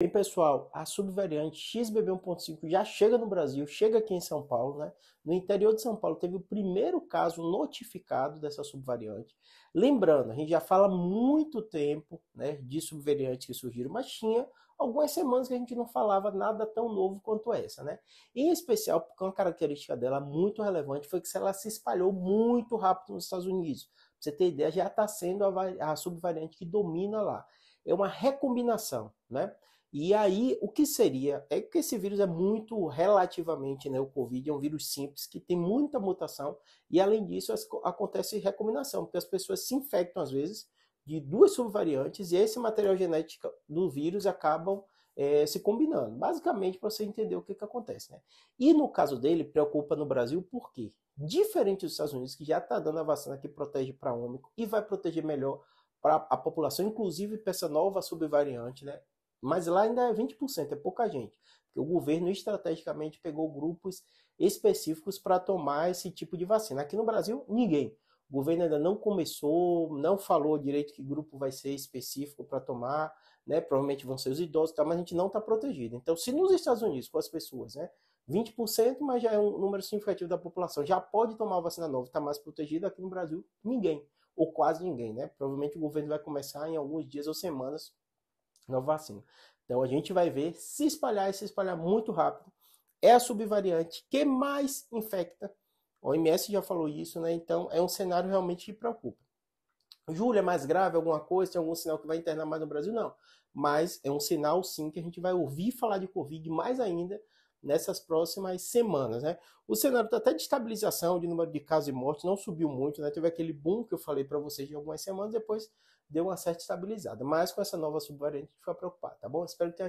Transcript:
Bem, pessoal, a subvariante XBB1.5 já chega no Brasil, chega aqui em São Paulo, né? No interior de São Paulo teve o primeiro caso notificado dessa subvariante. Lembrando, a gente já fala muito tempo né, de subvariantes que surgiram, mas tinha algumas semanas que a gente não falava nada tão novo quanto essa, né? Em especial, porque uma característica dela muito relevante foi que ela se espalhou muito rápido nos Estados Unidos você ter ideia, já está sendo a, a subvariante que domina lá. É uma recombinação, né? E aí, o que seria? É que esse vírus é muito relativamente, né? O Covid é um vírus simples que tem muita mutação e, além disso, as, acontece recombinação, porque as pessoas se infectam, às vezes, de duas subvariantes e esse material genético do vírus acabam é, se combinando. Basicamente, para você entender o que, que acontece. Né? E no caso dele, preocupa no Brasil por quê? Diferente dos Estados Unidos, que já está dando a vacina que protege para ômico e vai proteger melhor para a população, inclusive para essa nova subvariante, né? Mas lá ainda é 20%, é pouca gente. Porque o governo estrategicamente pegou grupos específicos para tomar esse tipo de vacina. Aqui no Brasil, ninguém. O governo ainda não começou, não falou direito que grupo vai ser específico para tomar, né? Provavelmente vão ser os idosos, tá? mas a gente não está protegido. Então, se nos Estados Unidos, com as pessoas, né? 20%, mas já é um número significativo da população, já pode tomar a vacina nova, está mais protegido. aqui no Brasil, ninguém, ou quase ninguém, né? Provavelmente o governo vai começar em alguns dias ou semanas nova vacina. Então a gente vai ver se espalhar e se espalhar muito rápido. É a subvariante que mais infecta o OMS já falou isso, né? Então é um cenário realmente que preocupa. Júlia, é mais grave alguma coisa? Tem algum sinal que vai internar mais no Brasil? Não. Mas é um sinal, sim, que a gente vai ouvir falar de Covid mais ainda nessas próximas semanas, né? O cenário está até de estabilização de número de casos e mortes, não subiu muito, né? Teve aquele boom que eu falei para vocês de algumas semanas, depois deu uma certa estabilizada. Mas com essa nova subvariante a gente fica preocupado, tá bom? Espero que tenha